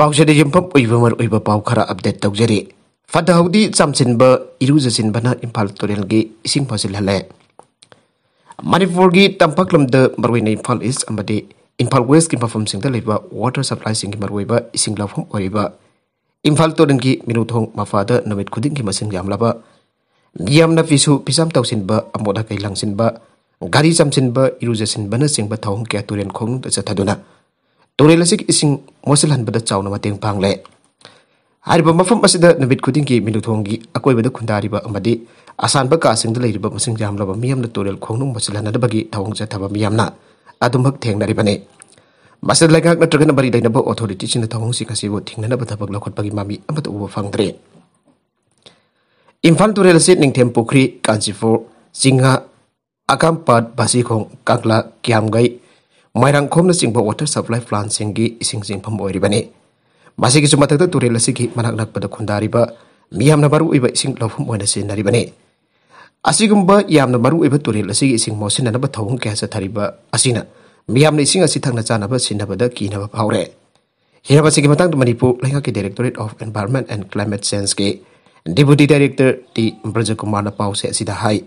पाउसरी जिम्पर पा खरा अपडेट तौजरी फदहौदी चमचिनब इरुजचिनबना इम्फा तोरेल की इसिंग फसिल हले मणिपुर की तंपकलम द मरवे ने इम्फाल इस अमदे इम्फाल वेस्ट की मफम सिंग वाटर सप्लाई सिंग की मरवे ब इसिंग की मिनुथों मफाद नमित खुदिंग की मसिंग यामलाब नियम न फिसु पिसाम तौसिनब अमोदा कैलांगसिनब गारी चमचिनब इरुजचिनबना सिंग ब थौंग के तोरेल खोंग द ตัวเรืยนสิกอิสิงมอสลันบดจาวนมาเตียงพังเละอาริบมาฟมาสิดะนบิดคุดิงกีมิลุทงกีอควยบดคุณดาริบะอมาดีอาสันบกาสิงดลายริบมาสิงจามลบมียามนตัวเรีอนของนุ่มมอสลันนัดบกีทาวงจะบำมียามนาอาดุมักเถียงดาริบันเอมาสิดะเล็กักนัตรกันบริได้นบออทอริติชินทาวงสิกาสิบุทิงนันบัตบักลัาขัดบกีมามีอัมบัตอุบฟังเตรอินฟันตัวเรีอนสิกหนึ่งเทมปุครีกันสิฟูสิงห์อาคัมปัดบาสิคงกักละกิยมไก माइरंग खोम चिंब वाटर सप्लाई प्लांट सिंह की इसिंग जिंग फम ओरिबनी की मतलब तुरेल से की मनाक नक पद खुंदारी बा मियाम नबर उइब तुरेल से इसिंग मोसिन नब कैसे थारी बा असिना मियाम ने इसिंग असी थंगना जानब सिनब द कीनब की मतलब of environment and climate change के deputy director T Braj Kumar ने पाउसे सीधा हाई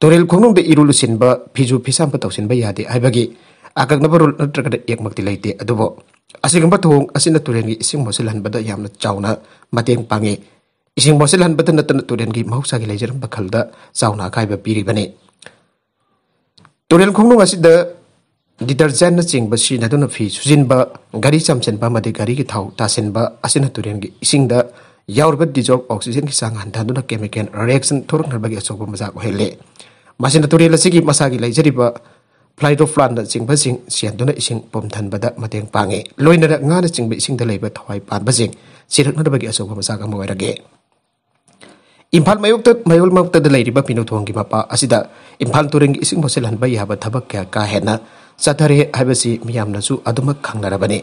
तुरेल खोंग बे इरुलु सिनब फिजु फिसाम पतौ सिनब agaknaba rul natragana ekmakti leite adubo asigamba thung asina turengi ising na chau na mateng pange. ising mosilhanbada natana turengi mahusagi leijaramba khalda chauna akhaiba piribane turen khongnung asida detergent na chingba sinaduna fi sujinba gari chamchenba made gari gi thau tasenba asina turengi isingda yaurba dissolve oxygen ki sang handhanduna chemical reaction thoraknarbagi achokba mazak na masina la asigi masagi ba Flight of Flan da jing ba jing sian do na ising pom than ba da mateng pa nge loi na sing nga na jing ba ising da lei ba thawai pa ba jing si thot impal mayuk ta mayul mayuk ta da lei ri ba pinu thong gi ba pa impal turing gi ising mosel han ba ya ba thabak ka ka he na sa thare ha ba si miyam na su aduma khang na ra ba ne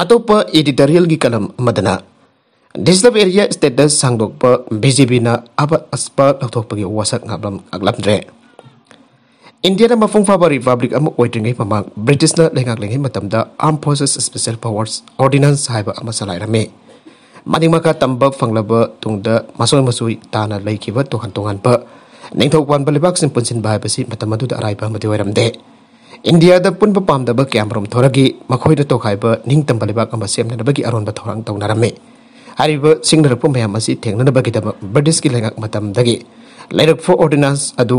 ato editorial gi kalam madana this the area state da sang dok pa bjp na aba aspa thok pa gi wasak ngablam aglam dre India na mafung phaba republic amu oi ding ma british na lengak lengai matam da arm forces special powers ordinance haiba ama salai rame mading maka tambak fanglaba tungda masoi masui tana laiki to han tongan pa tau wan balibak sim punsin bai pasi matam adu da arai ba mati wairam de india da pun pa pam da ba tora thoragi makhoi da to khaiba ning tam balibak ama sem na ba gi aron ba thorang tong narame ba singna pu mayam asi thengna ba gi da british ki lengak matam da gi lairak for ordinance adu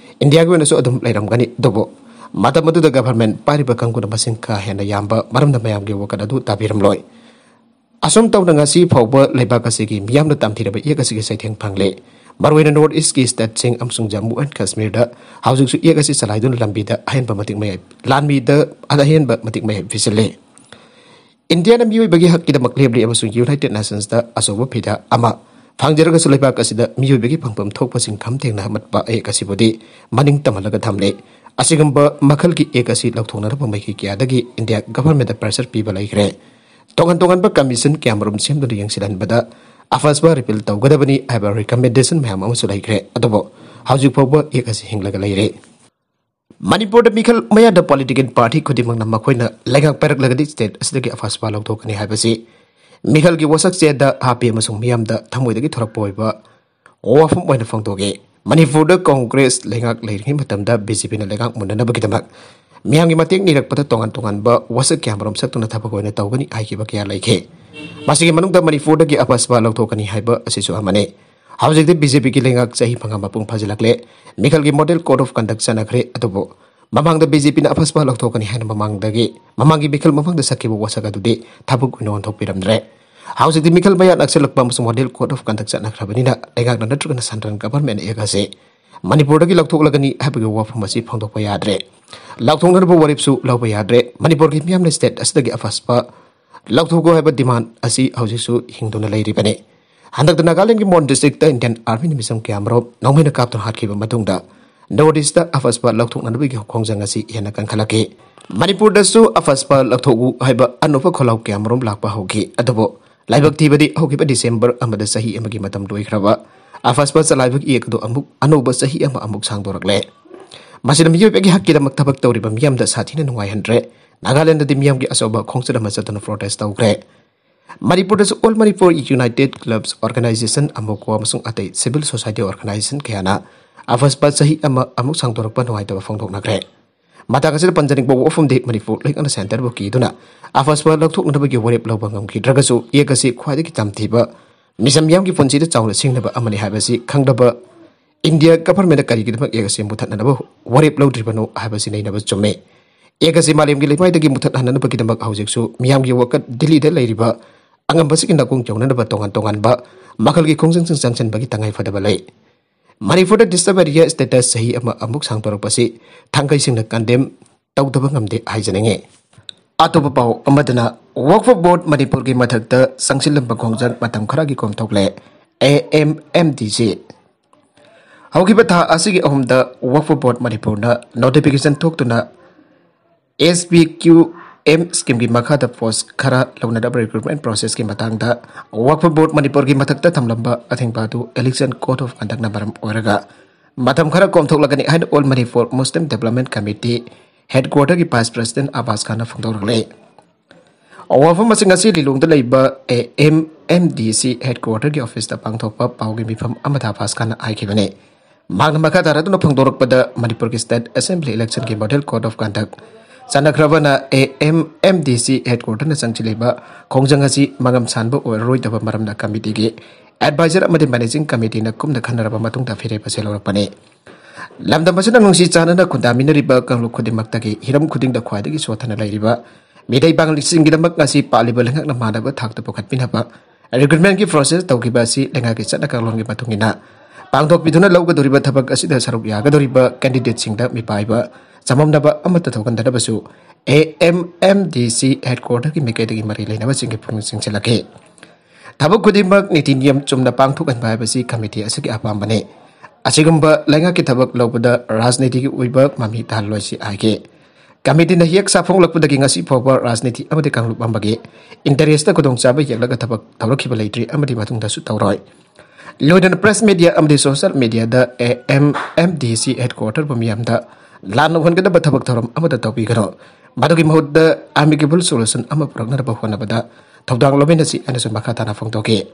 India gue so adum lairam ramgani dobo Mata matu da government pari ba kangku da ka hena yamba maram da mayam gue woka da du tabiram loi asum tau da ngasi phawba laiba ka se gi miyam da tam thira ba ye ka se gi sai theng na north east ki state sing amsung jamu an kashmir da housing su iya ka se salai dun lambi da ahen ba matik mai lan mi da ada hen ba matik mai india na miwi bagi hakki da maklebli amsung united nations da asoba pida ama फांगजरग लेपा कसिद मियोबेगी फंगपम थोकपसिन खामतेना मतपा ए मखल की एक असि लखथोंना रब इंडिया गवर्नमेंट प्रेसर पीब लेखे आइग्रे तोगन तोगन ब कमिशन कैमरूम सेम द रियंग सिलन बदा अफस ब रिपिल तोगदबनी आइब रिकमेंडेशन मैम अमसु लाइग्रे अदबो एक असि हिंगलग लाइरे मणिपुर मिखल पार्टी खुदिमंग नमा खोइना स्टेट असिदगी अफस ब लखथोकनी ꯃꯤꯈꯜꯒꯤ ꯋꯥꯁꯛꯆꯦꯗ ꯍꯥꯞꯄꯤ ꯑꯃꯁꯨꯡ ꯃꯤꯌꯥꯝꯗ ꯊꯃꯣꯏꯗꯒꯤ ꯊꯣꯔꯛꯄ ꯑꯣꯏꯕ ꯋꯥꯐꯝ ꯑꯣꯏꯅ ꯐꯣꯡꯗꯣꯛꯏ ꯃꯅꯤꯄꯨꯔꯗ ꯀꯣꯡꯒ꯭ꯔꯦꯁ ꯂꯩꯉꯥꯛ ꯂꯩꯔꯤꯉꯩ ꯃꯇꯝꯗ ꯕꯤ ꯖꯦ ꯄꯤꯅ ꯂꯩꯉꯥꯛ ꯃꯨꯟꯅꯅꯕꯒꯤꯗꯃꯛ ꯃꯤꯌꯥꯝꯒꯤ ꯃꯇꯦꯡ ꯅꯤꯔꯛꯄꯗ ꯇꯣꯉꯥꯟ ꯇꯣꯉꯥꯟꯕ ꯋꯥꯁꯛ ꯀꯌꯥꯃꯔꯣꯝ ꯁꯛꯇꯨꯅ ꯊꯕꯛ ꯑꯣꯏꯅ ꯇꯧꯒꯅꯤ ꯍꯥꯏꯈꯤꯕ ꯀꯌꯥ ꯂꯩꯈꯤ ꯃꯁꯤꯒꯤ ꯃꯅꯨꯡꯗ ꯃꯅꯤꯄꯨꯔꯗꯒꯤ ꯑꯄꯁꯕ ꯂꯧꯊꯣꯛꯀꯅꯤ ꯍꯥꯏꯕ ꯑꯁꯤꯁꯨ ꯑꯃꯅꯤ ꯍꯧꯖꯤꯛꯇꯤ ꯕꯤ ꯖꯦ ꯄꯤꯒꯤ ꯂꯩꯉꯥꯛ ꯆꯍꯤ ꯃꯉꯥ ꯃꯄꯨꯡ ꯐꯥꯖꯤꯜꯂꯛꯂꯦ ꯃꯤꯈꯜꯒꯤ ꯃꯣꯗꯦꯜ ꯀꯣꯗ ꯑꯣꯐ ꯀꯟꯗꯛ ꯆꯠꯅꯈ꯭ꯔꯦ ꯑꯗꯨꯕꯨ ममंग बीजेपी अफसप लौटोनी है ममंग मिखल ममंग सकब वसगे थबक उनोंपीरमें हाउसी मिखल मैया नक्सल मोडल कोड ऑफ कंडक्ट चलना नग सेंट्रल गवर्नमेंट एग् से मनपुर की लौटोलगनी वफम से फोदप यादे लौटोनब वरीबू लब याद्रे मनपुर की मैंने स्टेट असद अफसप लौटोगिमांड हिंदने हंक नागालैंड की मोन डिस्ट्रिक्ट इंडियन आर्मी निजम क्या मरम नौमेन काप्त हाथ North Eastda afaspa lakthoknanabigi khongjang asi hena kan khalake Manipur dasu afaspa lakthokgu haiba anopa kholau amrom lakpa hoki. adobo laibak hoki ba December amada sahi amagi matam doi khraba afaspa iya ek do amuk anoba sahi ama amuk sangdorakle Masih yobe gi hakki damak tauri ba miyam da na nungai handre Nagaland di miyam gi asoba khongchada masatana protest tawkre su All Manipur United Clubs Organization Amokwa Masung atai Civil Society Organization na ꯑꯐꯁꯄ ꯆꯍꯤ ꯑꯃ ꯑꯃꯨꯛ ꯁꯥꯡꯗꯣꯔꯛꯄ ꯅꯨꯡꯉꯥꯏꯇꯕ ꯐꯣꯡꯗꯣꯛꯅꯈ꯭ꯔꯦ ꯃꯇꯥꯡ ꯑꯁꯤꯗ ꯄꯟꯖꯅꯤꯡꯕ ꯋꯥꯐꯝꯗꯤ ꯃꯅꯤꯄꯨꯔ ꯂꯩꯉꯥꯛꯅ ꯁꯦꯟꯇꯔꯕꯨ ꯀꯤꯗꯨꯅ ꯑꯐꯁꯄ ꯂꯧꯊꯣꯛꯅꯕꯒꯤ ꯋꯥꯔꯦꯞ ꯂꯧꯕ ꯉꯝꯈꯤꯗ꯭ꯔꯒꯁꯨ ꯌꯦꯛ ꯑꯁꯤ ꯈ꯭ꯋꯥꯏꯗꯒꯤ ꯇꯝꯊꯤꯕ ꯃꯤꯁꯝ ꯌꯥꯝꯒꯤ ꯄꯨꯟꯁꯤꯗ ꯆꯥꯎꯅ ꯁꯤꯡꯅꯕ ꯑꯃꯅꯤ ꯍꯥꯏꯕꯁꯤ ꯈꯪꯂꯕ ꯏꯟꯗꯤꯌꯥ ꯒꯚꯔꯟꯃꯦꯟꯠꯅ ꯀꯔꯤꯒꯤꯗꯃꯛ ꯌꯦꯛ ꯑꯁꯤ ꯃꯨꯊꯠꯅꯅꯕ ꯋꯥꯔꯦꯞ ꯂꯧꯗ꯭ꯔꯤꯕꯅꯣ ꯍꯥꯏꯕꯁꯤ ꯅꯩꯅꯕ ꯆꯨꯝꯃꯤ ꯌꯦꯛ ꯑꯁꯤ ꯃꯥꯂꯦꯝꯒꯤ ꯂꯩꯃꯥꯏꯗꯒꯤ ꯃꯨꯊꯠꯍꯟꯅꯅꯕꯒꯤꯗꯃꯛ ꯍꯧꯖꯤꯛꯁꯨ ꯃꯤꯌꯥꯝꯒꯤ ꯋꯥꯀꯠ ꯗꯤꯜꯂꯤꯗ ꯂꯩꯔꯤꯕ ꯑꯉꯝꯕꯁꯤꯒꯤ ꯅꯥꯀꯣꯡ ꯆꯧꯅꯅꯕ ꯇꯣꯉꯥꯟ ꯇꯣꯉꯥꯟꯕ ꯃꯈꯜꯒꯤ ꯈꯣꯡꯖꯪꯁꯤꯡ ꯆꯪꯁꯤꯟꯕꯒꯤ ꯇꯉꯥꯏꯐꯗꯕ ꯂꯩ मणिपुर एरिया स्टेटस सही सौरप से थकईना कंदेम तौदे हाजने अतोप पाद वर्क फॉर बोर्ड मणिपुर की मधक् चंगजम खर की कम ए एम एम डी जे होगी अहमद वर्क फॉर बोर्ड मणिपुर नोटिफिकेशन थोड़ना S P Q M scheme की मखाद पोस्ट खर लौनब रिक्रूटमेंट प्रोसेस की मांग वक्फ बोर्ड मणिपुर की मधक्त थम्लब अथेंब एलेक्शन कोड ऑफ कंडक्ट मरम मतम खर कौमें all Manipur Muslim development committee headquarter की वाइस प्रेसीडेंट आवास खान फोदे अवाफम लीलों A M M D C headquarter की ऑफिस पाथोप पाव की मीफम आवास खानबने मांग मखा दादा फोदरपुर की स्टेट असेंबली इलेक्शन की model code of conduct Sanagrabana AMMDC headquarter na sangchileba khongjang asi mangam sanbo oiroi daba maramna committee gi advisor amade managing committee na kumna khanaraba matung da phire pase lawra pane lamdam pasina ngongsi chana na khundamina riba kanglu khuding makta gi hiram khuding da khwaidagi sothana riba midai bang lising gi damak ngasi paliba lengak na madaba thakta pokhat pinaba recruitment ki process tawkiba si lenga ki chana kalong gi matungina pangthok biduna lawga duriba thabak asida saruk yaga duriba candidate singda ba samom daba amata thokan dada basu AMMDC headquarter ki mekai dagi marile na basing ki pung sing chela ke thabu kudi mak niti niyam chum na pang thukan bai basi kamiti asa ki apam bane asa gumba lenga ki thabak lau buda ras niti ki uiba mami tahal loa si ake Kami na hiak safong lau pada ki ngasi popa ras niti amata kang lu pam bage interes ta kudong sabai yak laga thabak thabak ki balai tri amata matung dasu tau roi Lewat dan press media amdi sosial media the AMMDC headquarter pemiam da lan wan kada bathabak thoram amada tawpi gano madugi mahudda ami ki bul solution ama pragnar bahwana bada thawdang lobena si anasun makha tana phong toke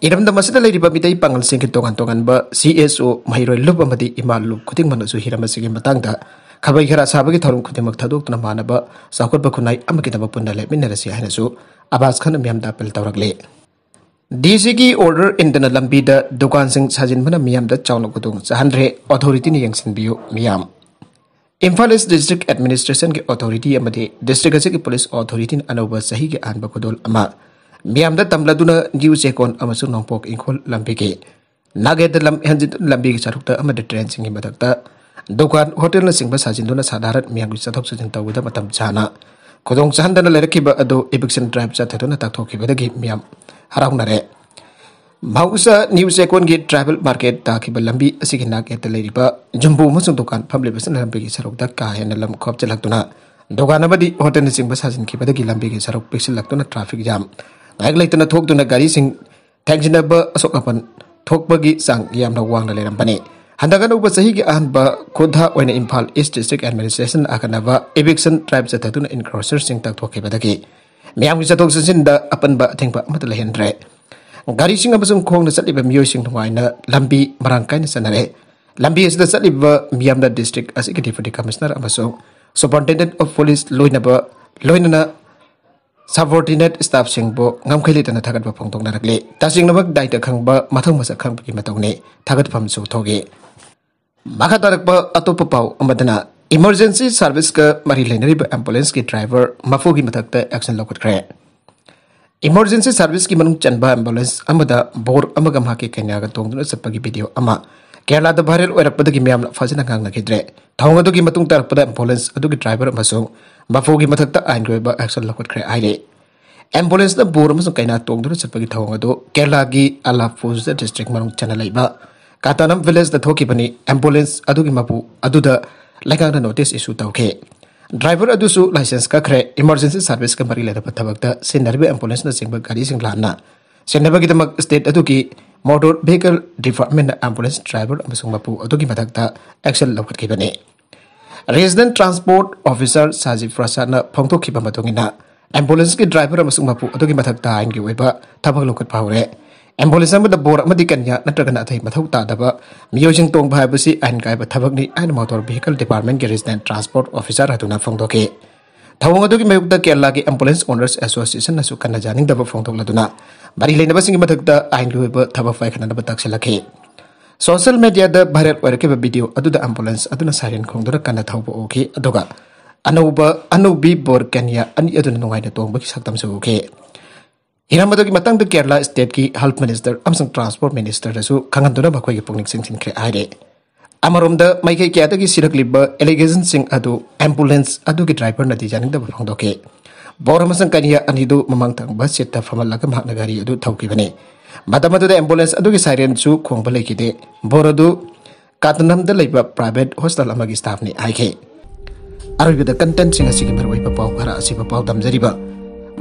iram da masida lei riba mitai pangal sing kitongan tongan ba cso mahiroi lup amadi imal lup kuting manasu hirama sigi matang da khabai khara kuting thorum kutimak thaduk tana manaba sakot ba kunai amaki da punna le minna rasi ahna su abas khan miyam da pel le DC order इन लंबी दुकान सजिबद चौनकुद चाहे अथोरीटी यंगाम इम्फा इस district administration की अथोरीटी district अच्छी police अथोरीटी अनौब चाह की अहम खुद तमलादन न्यू चेकोम नोपोक इंखोल लंबी नागेद लंबी सरुक्त ट्रेन सिंह मधक् दुकान होटल सजिदन साधारण मैम की चौक सजिन तौदा खुद चाहन लेरक इविक्शन ड्राइव चाथेदन तथोखीबी हरा माउस न्यू सेकोन की ट्राइबल मार्केट तब लंबी नाकली जम्बू दुकान फम्ब की सरुक का लम खब चल दुकानबी होटल चिंब साजिब की सरुक पीसलना ट्राफिक जम नाइक लेतना थोक गारी थैंजन अशोक अपन थोपी चांगने हंधन चाही अहब खुद इम्फा इस डिस्ट्रिक एडमिनीस्ट्रेशन अखनब एविगेशन ट्राइब चतना इनक्रोचर तक miam ni sa tok sin da apan ba teng ba mat la hen re gari sing ba sung khong na sat sing thwai na lambi merangkai kai na lambi es da sat li ba miam da district as di deputy commissioner ba so superintendent of police loina ba loina na subordinate staff sing bo ngam khali tanah thagat ba phong tok na rak le ta sing na ba dai ta khang ba mathang ma sa khang ki ne thagat pham su maka tarak ba atop pau amadna emergency service मरी लेने ambulance की driver मफू की मधक्त action लौटे emergency service की मूंग चल एम्बुलेंस बोर की कन्या तौदना चप्पीडियो केरला भाईरल होरपदी मैं फाजनाद्रे तरप एम्बुलेंस की ड्राइवर मफू की मधक्त आयन एक्शन लौटे आई एम्बुलेंस बोर कई तौदना चप्पी तौर केरला की अलाफूज डिस्ट्रिक मूंग चल कातानम विलेज एम्बुलेंस की मपू अ लाइकांगना नोटिस इशू तौके ड्राइवर अदुसु लाइसेंस कखरे इमरजेंसी सर्विस का मरी लेरब थबक सिन्नरबे एम्बुलेंस नचिंब गाड़ी लाने लाना स्टेट अद की motor vehicle department ambulance driver मपू मपु अदुकी मथक एक्शन लौखटकीबने ट्रांसपोर्ट ऑफिसर साजिब प्रसाद फोंगथोखिब मतोंगिना एम्बुलेंस की ड्राइवर मपू मपु अदुकी मथक की ओइबा थबक लौट हौरे Embolism itu borak medikannya, nanti kena tadi mau tak dapat. Mewujung tong bahaya besi, angkai bertabak an motor vehicle department garis dan transport officer itu nak fong Tahu nggak tuh kita mau tak kira lagi ambulance owners association nasuk kena jaring dapat fong toke lalu kita mau tak angkai bertabak fai kena dapat tak Social media ada banyak orang video, adu da ambulance, adu na siren kong dora tahu bu oke, adu ga. Anu bu, anu bi borak kenya, itu nungai itu tong bagi sakdam sebuke ina madu matang de kerala state ki health minister amsang transport minister da su khangan dona bakoi ki pungnik sing sin kre aire amarom da mai kai kya da ki sirak libba allegation sing adu ambulance adu ke driver na di janing da bang do ke kaniya ani memang mamang tang ba sita famal laga mak nagari adu tauke bane madam da ambulance adu ke siren su khong ba le ki de boradu da leiba private hostel amagi staff ni aike arugida content sing asigi merwai pa pau khara asiba pau dam